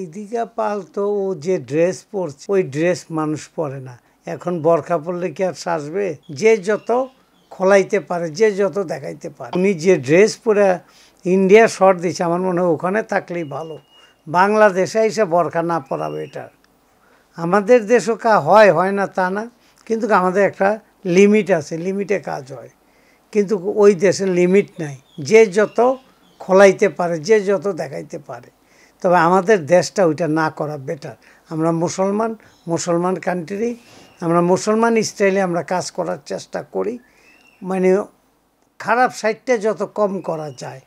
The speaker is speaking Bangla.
এইদিকে পাল তো ও যে ড্রেস পরছে ওই ড্রেস মানুষ পরে না এখন বরখা পরলে কি আর সাজবে যে যত খোলাইতে পারে যে যত দেখাইতে পারে উনি যে ড্রেস পরে ইন্ডিয়া শর্ট দিচ্ছে আমার মনে হয় ওখানে থাকলেই ভালো বাংলাদেশে এসে বরখা না পরাবে এটা আমাদের দেশও কা হয় হয় না তা না কিন্তু আমাদের একটা লিমিট আছে লিমিটে কাজ হয় কিন্তু ওই দেশে লিমিট নাই যে যত খোলাইতে পারে যে যত দেখাইতে পারে তবে আমাদের দেশটা ওইটা না করা বেটার আমরা মুসলমান মুসলমান কান্ট্রি আমরা মুসলমান স্টাইলে আমরা কাজ করার চেষ্টা করি মানে খারাপ সাইডটা যত কম করা যায়